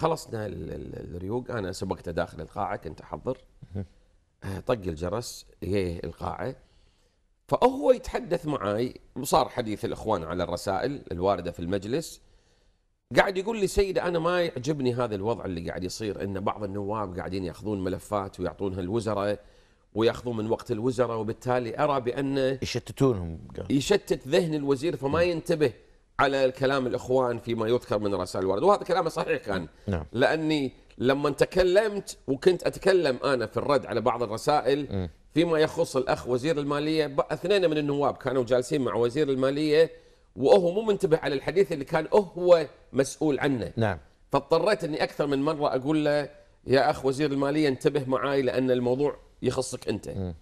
خلصنا الريوق انا سبقته داخل القاعه كنت احضر آه، طق الجرس ايه القاعه فهو يتحدث معي وصار حديث الاخوان على الرسائل الوارده في المجلس قاعد يقول لي سيده انا ما يعجبني هذا الوضع اللي قاعد يصير ان بعض النواب قاعدين ياخذون ملفات ويعطونها الوزراء وياخذون من وقت الوزراء وبالتالي ارى بان يشتتونهم يشتت ذهن الوزير فما ينتبه على كلام الاخوان فيما يذكر من رسائل الورد وهذا كلامه صحيح كان نعم. لاني لما تكلمت وكنت اتكلم انا في الرد على بعض الرسائل م. فيما يخص الاخ وزير الماليه اثنين من النواب كانوا جالسين مع وزير الماليه وهو مو منتبه على الحديث اللي كان هو مسؤول عنه نعم فاضطريت اني اكثر من مره اقول له يا اخ وزير الماليه انتبه معي لان الموضوع يخصك انت م.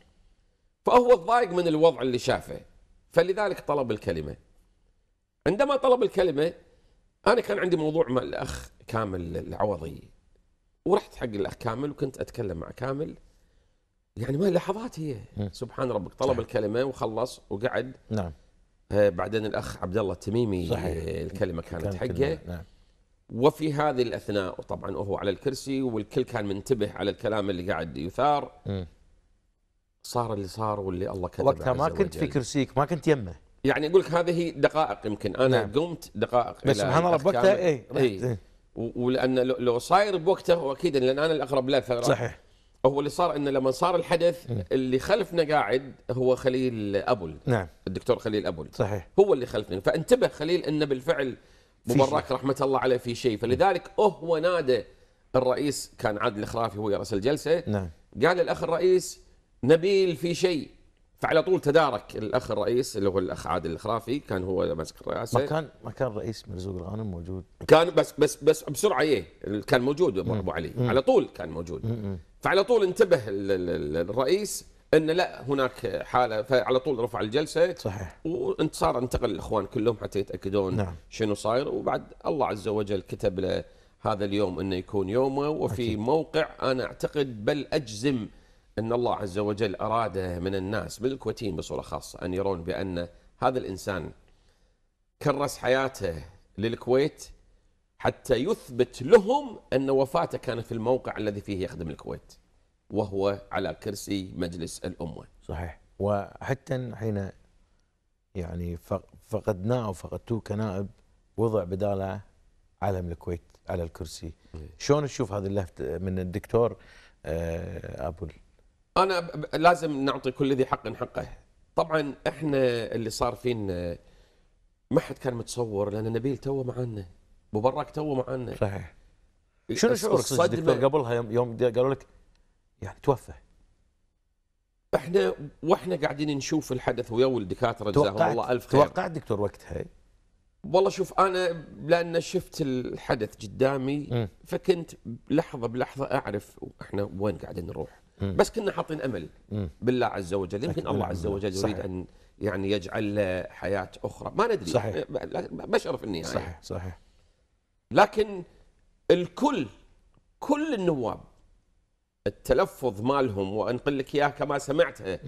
فهو ضايق من الوضع اللي شافه فلذلك طلب الكلمه عندما طلب الكلمه انا كان عندي موضوع مع الاخ كامل العوضي ورحت حق الاخ كامل وكنت اتكلم مع كامل يعني ما لحظات هي سبحان ربك طلب صحيح. الكلمه وخلص وقعد نعم آه، بعدين الاخ عبد الله التميمي آه، صحيح. الكلمه كانت حقه نعم وفي هذه الاثناء وطبعا وهو على الكرسي والكل كان منتبه على الكلام اللي قاعد يثار م. صار اللي صار واللي الله كتبه وقتها ما كنت في كرسيك ما كنت يمه يعني اقول لك هذه دقائق يمكن انا نعم. قمت دقائق بس سبحان الله بوقتها اي اي إيه. ولان لو صاير بوقته هو اكيد لان انا الاقرب له ثغره صحيح هو اللي صار انه لما صار الحدث إيه. اللي خلفنا قاعد هو خليل ابل نعم الدكتور خليل ابل صحيح هو اللي خلفنا فانتبه خليل انه بالفعل مبرك رحمه الله عليه في شيء فلذلك هو نادى الرئيس كان عادل الخرافي هو رأس الجلسه نعم قال الاخ الرئيس نبيل في شيء فعلى طول تدارك الاخ الرئيس اللي هو الاخ عادل الخرافي كان هو ماسك الرئاسه ما كان ما كان رئيس مرزوق الغانم موجود كان بس بس بس بسرعه ايه كان موجود ابو, علي علي على طول كان موجود فعلى طول انتبه الرئيس ان لا هناك حاله فعلى طول رفع الجلسه صحيح وانتصار انتقل الاخوان كلهم حتى يتاكدون نعم. شنو صاير وبعد الله عز وجل كتب له هذا اليوم انه يكون يومه وفي أكيد. موقع انا اعتقد بل اجزم أن الله عز وجل أراد من الناس من الكويتيين بصورة خاصة أن يرون بأن هذا الإنسان كرس حياته للكويت حتى يثبت لهم أن وفاته كانت في الموقع الذي فيه يخدم الكويت وهو على كرسي مجلس الأمة صحيح وحتى حين يعني فقدناه وفقدتوه كنائب وضع بداله علم الكويت على الكرسي إيه. شلون تشوف هذا اللفت من الدكتور آه، أبو انا لازم نعطي كل ذي حق حقه طبعا احنا اللي صار فينا ما حد كان متصور لان نبيل توه معنا ابو براك توه معنا صحيح شنو شعورك دكتور قبلها يوم يوم قالوا لك يعني توفى احنا واحنا قاعدين نشوف الحدث ويا الدكاتره جزاهم الله الف خير توقعت دكتور وقتها والله شوف انا لان شفت الحدث قدامي فكنت لحظه بلحظه اعرف احنا وين قاعدين نروح بس كنا حاطين امل بالله عز وجل يمكن الله عز وجل يريد ان يعني يجعل حياه اخرى ما ندري صحيح بشر في النهايه صحيح صحيح لكن الكل كل النواب التلفظ مالهم وانقل لك اياه كما سمعته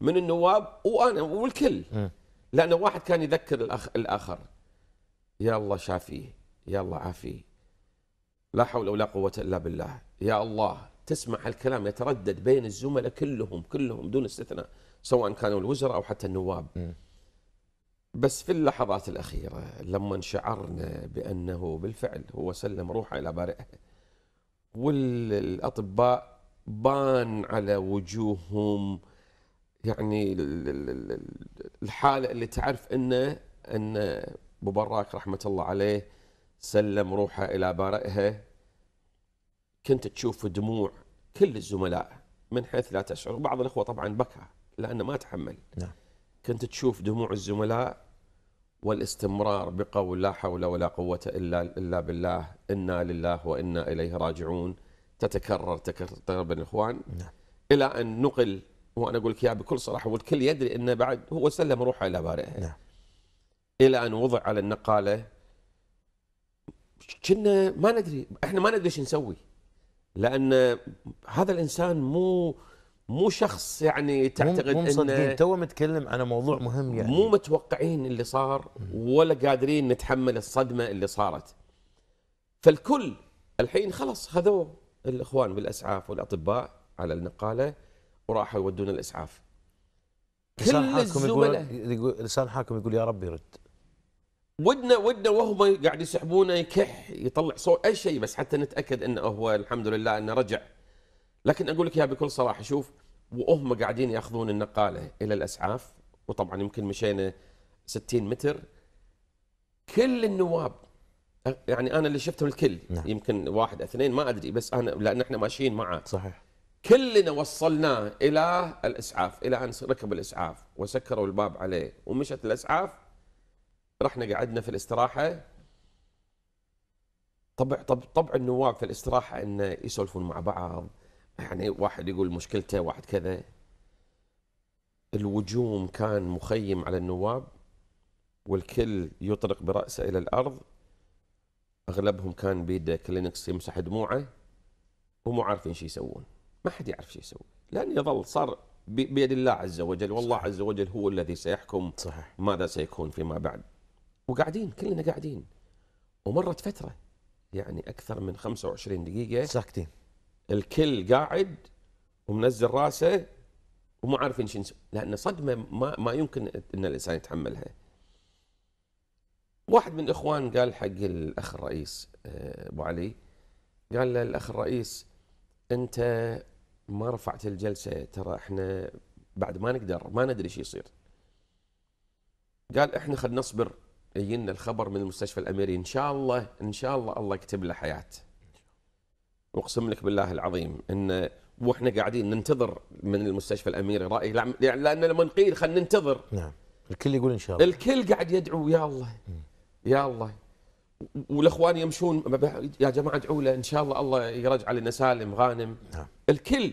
من النواب وانا والكل لان واحد كان يذكر الأخ الاخر يا الله شافيه يا الله عافيه لا حول ولا قوه الا بالله يا الله تسمع الكلام يتردد بين الزملاء كلهم كلهم دون استثناء سواء كانوا الوزراء او حتى النواب م. بس في اللحظات الاخيره لما شعرنا بانه بالفعل هو سلم روحه الى بارئه والاطباء بان على وجوههم يعني الحاله اللي تعرف انه ان ابو براك رحمه الله عليه سلم روحه الى بارئها كنت تشوف دموع كل الزملاء من حيث لا تشعر بعض الأخوة طبعا بكى لأنه ما تحمل نعم. كنت تشوف دموع الزملاء والاستمرار بقول لا حول ولا قوة إلا, إلا بالله إنا لله وإنا إليه راجعون تتكرر تكرر بين الإخوان نعم. إلى أن نقل وأنا أقول لك إياها بكل صراحة والكل يدري أنه بعد هو سلم روحه إلى بارئه نعم. إلى أن وضع على النقالة كنا ما ندري احنا ما ندري ايش نسوي لان هذا الانسان مو مو شخص يعني تعتقد مو انه تو متكلم على موضوع مهم يعني مو متوقعين اللي صار ولا قادرين نتحمل الصدمه اللي صارت فالكل الحين خلص خذوه الاخوان بالاسعاف والاطباء على النقاله وراحوا يودون الاسعاف كل الزملاء لسان حاكم يقول يا رب يرد ودنا ودنا وهم قاعد يسحبونه يكح يطلع صوت اي شيء بس حتى نتاكد انه هو الحمد لله انه رجع لكن اقول لك يا بكل صراحه شوف وهم قاعدين ياخذون النقاله الى الاسعاف وطبعا يمكن مشينا 60 متر كل النواب يعني انا اللي شفتهم الكل نعم. يمكن واحد اثنين ما ادري بس انا لان احنا ماشيين معه صحيح كلنا وصلناه الى الاسعاف الى ان ركب الاسعاف وسكروا الباب عليه ومشت الاسعاف رحنا قعدنا في الاستراحه طبع طبع طبع النواب في الاستراحه انه يسولفون مع بعض يعني واحد يقول مشكلته واحد كذا الوجوم كان مخيم على النواب والكل يطرق براسه الى الارض اغلبهم كان بيده كلينكس يمسح دموعه ومو عارفين شو يسوون ما حد يعرف شو يسوي لان يظل صار بيد الله عز وجل والله عز وجل هو الذي سيحكم صحيح. ماذا سيكون فيما بعد وقاعدين كلنا قاعدين ومرت فتره يعني اكثر من 25 دقيقه ساكتين الكل قاعد ومنزل راسه وما عارفين شو نسوي لان صدمه ما ما يمكن ان الانسان يتحملها. واحد من الاخوان قال حق الاخ الرئيس آه، ابو علي قال له الاخ الرئيس انت ما رفعت الجلسه ترى احنا بعد ما نقدر ما ندري شو يصير. قال احنا خلينا نصبر يجينا الخبر من المستشفى الاميري ان شاء الله ان شاء الله الله يكتب له حياه اقسم لك بالله العظيم ان واحنا قاعدين ننتظر من المستشفى الاميري راي يعني لان لما نقيل خلينا ننتظر نعم الكل يقول ان شاء الله الكل قاعد يدعو يا الله يا الله والاخوان يمشون يا جماعه ادعوا له ان شاء الله الله يرجع لنا سالم غانم نعم. الكل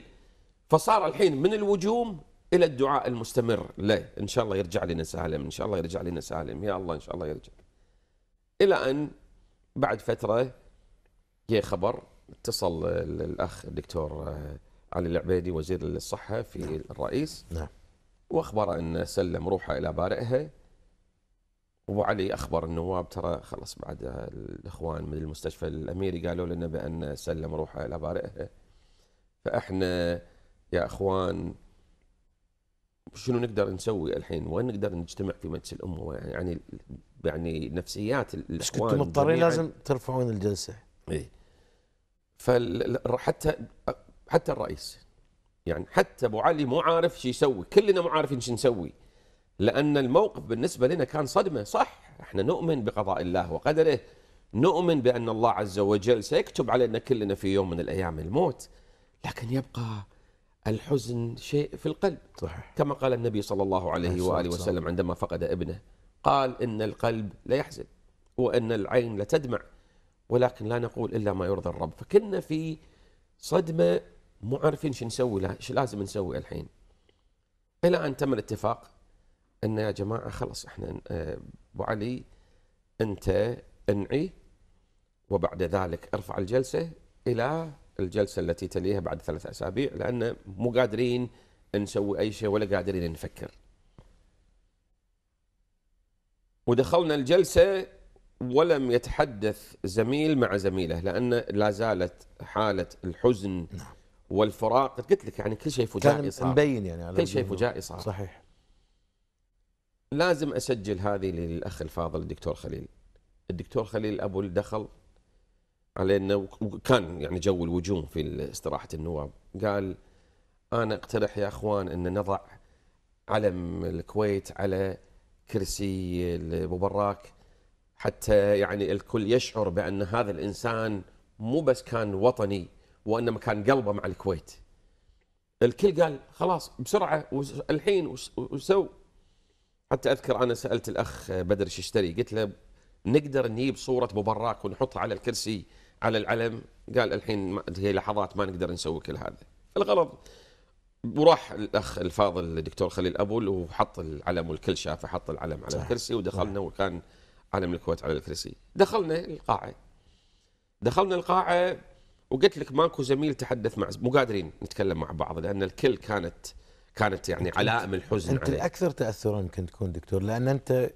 فصار الحين من الوجوم الى الدعاء المستمر له ان شاء الله يرجع لنا سالم ان شاء الله يرجع لنا سالم يا الله ان شاء الله يرجع الى ان بعد فتره جاء خبر اتصل الاخ الدكتور علي العبيدي وزير الصحه في نعم. الرئيس نعم واخبره ان سلم روحه الى بارئها ابو علي اخبر النواب ترى خلص بعد الاخوان من المستشفى الاميري قالوا لنا بان سلم روحه الى بارئها فاحنا يا اخوان شنو نقدر نسوي الحين وين نقدر نجتمع في مجلس الامه يعني يعني نفسيات بس كنتم مضطرين لازم ترفعون الجلسه اي فحتى حتى الرئيس يعني حتى ابو علي مو عارف شو يسوي كلنا مو عارفين شو نسوي لان الموقف بالنسبه لنا كان صدمه صح احنا نؤمن بقضاء الله وقدره نؤمن بان الله عز وجل سيكتب علينا كلنا في يوم من الايام الموت لكن يبقى الحزن شيء في القلب صحيح. كما قال النبي صلى الله عليه وآله وسلم عندما فقد ابنه قال إن القلب لا يحزن وإن العين لا تدمع ولكن لا نقول إلا ما يرضى الرب فكنا في صدمة مو عارفين شو نسوي لها شو لازم نسوي الحين إلى أن تم الاتفاق أن يا جماعة خلص إحنا آه، أبو علي أنت انعي وبعد ذلك ارفع الجلسة إلى الجلسه التي تليها بعد ثلاث اسابيع لان مو قادرين نسوي اي شيء ولا قادرين نفكر. ودخلنا الجلسه ولم يتحدث زميل مع زميله لان لا زالت حاله الحزن نعم. والفراق قلت لك يعني كل شيء فجائي كان صار مبين يعني على كل شيء فجائي صار صحيح لازم اسجل هذه للاخ الفاضل الدكتور خليل الدكتور خليل ابو دخل علينا وكان يعني جو الوجوم في استراحه النواب قال انا اقترح يا اخوان ان نضع علم الكويت على كرسي ابو براك حتى يعني الكل يشعر بان هذا الانسان مو بس كان وطني وانما كان قلبه مع الكويت. الكل قال خلاص بسرعه الحين وسو حتى اذكر انا سالت الاخ بدر الششتري قلت له نقدر نجيب صوره مبراك ونحطها على الكرسي على العلم قال الحين هي لحظات ما نقدر نسوي كل هذا الغرض وراح الاخ الفاضل الدكتور خليل ابول وحط العلم والكل شافه حط العلم على الكرسي ودخلنا وكان علم الكويت على الكرسي دخلنا القاعه دخلنا القاعه وقلت لك ماكو زميل تحدث مع مو قادرين نتكلم مع بعض لان الكل كانت كانت يعني علائم الحزن انت الاكثر تاثرا يمكن تكون دكتور لان انت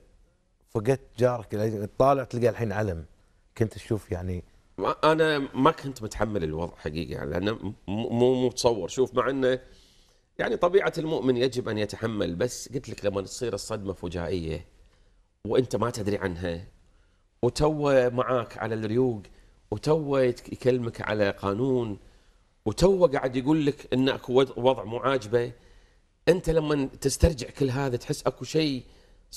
فقدت جارك طالع تلقى الحين علم كنت تشوف يعني انا ما كنت متحمل الوضع حقيقه يعني لانه مو مو متصور شوف مع انه يعني طبيعه المؤمن يجب ان يتحمل بس قلت لك لما تصير الصدمه فجائيه وانت ما تدري عنها وتو معاك على الريوق وتو يكلمك على قانون وتو قاعد يقول لك ان اكو وضع مو عاجبه انت لما تسترجع كل هذا تحس اكو شيء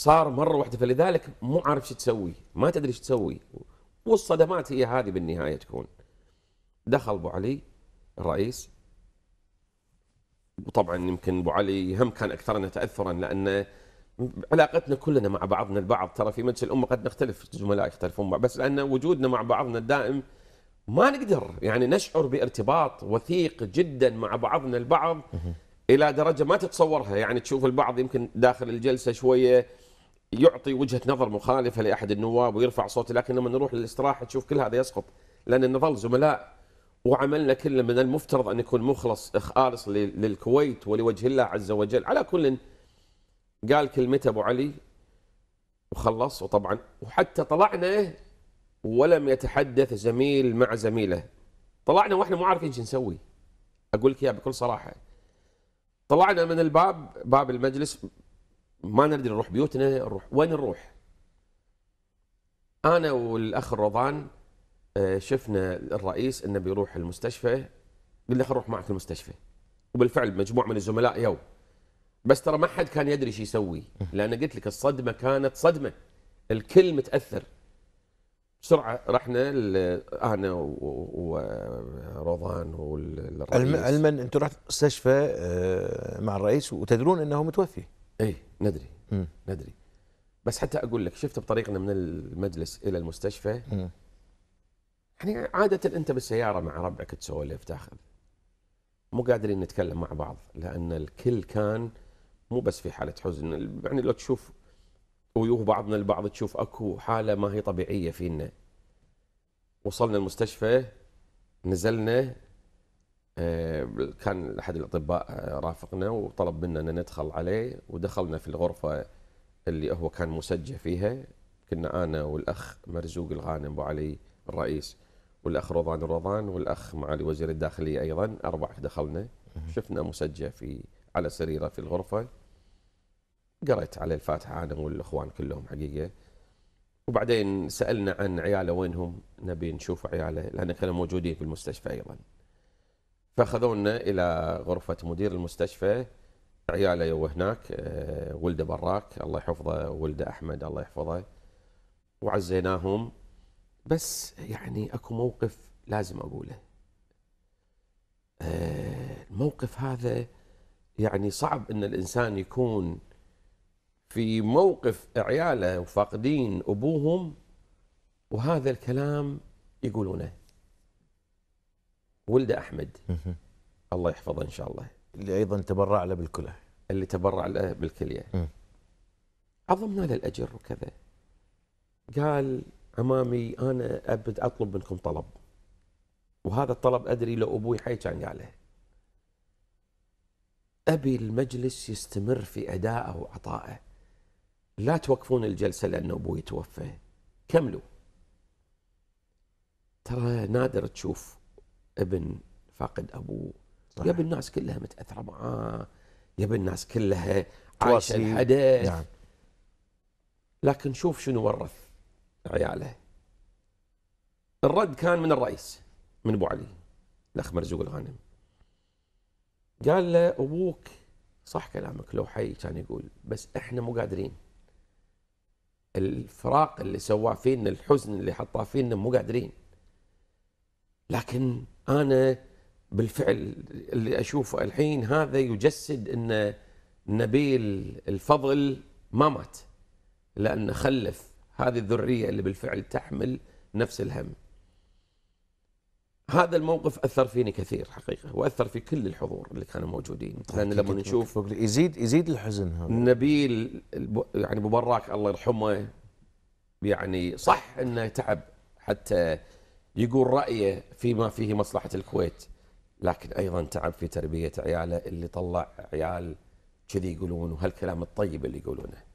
صار مره واحده فلذلك مو عارف شو تسوي ما تدري شو تسوي والصدمات هي هذه بالنهايه تكون دخل ابو علي الرئيس وطبعا يمكن ابو علي هم كان اكثرنا تاثرا لان علاقتنا كلنا مع بعضنا البعض ترى في مجلس الامه قد نختلف زملاء يختلفون بس لان وجودنا مع بعضنا الدائم ما نقدر يعني نشعر بارتباط وثيق جدا مع بعضنا البعض الى درجه ما تتصورها يعني تشوف البعض يمكن داخل الجلسه شويه يعطي وجهه نظر مخالفه لاحد النواب ويرفع صوته لكن لما نروح للاستراحه تشوف كل هذا يسقط لان نظل زملاء وعملنا كله من المفترض ان يكون مخلص خالص للكويت ولوجه الله عز وجل على كل قال كلمته ابو علي وخلص وطبعا وحتى طلعنا ولم يتحدث زميل مع زميله طلعنا واحنا مو عارفين ايش نسوي اقول لك اياها بكل صراحه طلعنا من الباب باب المجلس ما نقدر نروح بيوتنا نروح وين نروح؟ انا والاخ رضان آه، شفنا الرئيس انه بيروح المستشفى قلنا خلينا نروح معك المستشفى وبالفعل مجموعه من الزملاء يو بس ترى ما حد كان يدري شو يسوي لان قلت لك الصدمه كانت صدمه الكل متاثر بسرعه رحنا انا ورضان والرئيس علما انتم رحتوا المستشفى آه، مع الرئيس وتدرون انه متوفي اي ندري مم. ندري بس حتى اقول لك شفت بطريقنا من المجلس الى المستشفى يعني عاده انت بالسياره مع ربعك تسولف تاخذ مو قادرين نتكلم مع بعض لان الكل كان مو بس في حاله حزن يعني لو تشوف ويوه بعضنا البعض تشوف اكو حاله ما هي طبيعيه فينا وصلنا المستشفى نزلنا آه، كان احد الاطباء آه، رافقنا وطلب منا ان ندخل عليه ودخلنا في الغرفه اللي هو كان مسجل فيها كنا انا والاخ مرزوق الغانم ابو علي الرئيس والاخ رضوان الرضان والاخ معالي وزير الداخليه ايضا اربعه دخلنا شفنا مسجل في على سريره في الغرفه قريت عليه الفاتحه انا والاخوان كلهم حقيقه وبعدين سالنا عن عياله وينهم نبي نشوف عياله لان كانوا موجودين في المستشفى ايضا فاخذونا الى غرفه مدير المستشفى عياله يو هناك آه، ولده براك الله يحفظه ولده احمد الله يحفظه وعزيناهم بس يعني اكو موقف لازم اقوله آه، الموقف هذا يعني صعب ان الانسان يكون في موقف عياله وفاقدين ابوهم وهذا الكلام يقولونه ولده احمد الله يحفظه ان شاء الله اللي ايضا تبرع له بالكلى اللي تبرع له بالكليه عظمنا له الاجر وكذا قال امامي انا ابد اطلب منكم طلب وهذا الطلب ادري لو ابوي حي كان قاله ابي المجلس يستمر في ادائه وعطائه لا توقفون الجلسه لان ابوي توفى كملوا ترى نادر تشوف ابن فاقد ابوه يبي الناس كلها متاثره معاه يبي الناس كلها عايشه الحدث نعم. لكن شوف شنو ورث عياله الرد كان من الرئيس من ابو علي الاخ مرزوق الغانم قال له ابوك صح كلامك لو حي كان يقول بس احنا مو قادرين الفراق اللي سواه فينا الحزن اللي حطاه فينا مو قادرين لكن انا بالفعل اللي اشوفه الحين هذا يجسد ان نبيل الفضل ما مات لانه خلف هذه الذريه اللي بالفعل تحمل نفس الهم. هذا الموقف اثر فيني كثير حقيقه واثر في كل الحضور اللي كانوا موجودين لان لما نشوف يزيد يزيد الحزن هذا نبيل يعني ابو براك الله يرحمه يعني صح انه تعب حتى يقول رأيه فيما فيه مصلحة الكويت لكن أيضا تعب في تربية عياله اللي طلع عيال كذي يقولون وهالكلام الطيب اللي يقولونه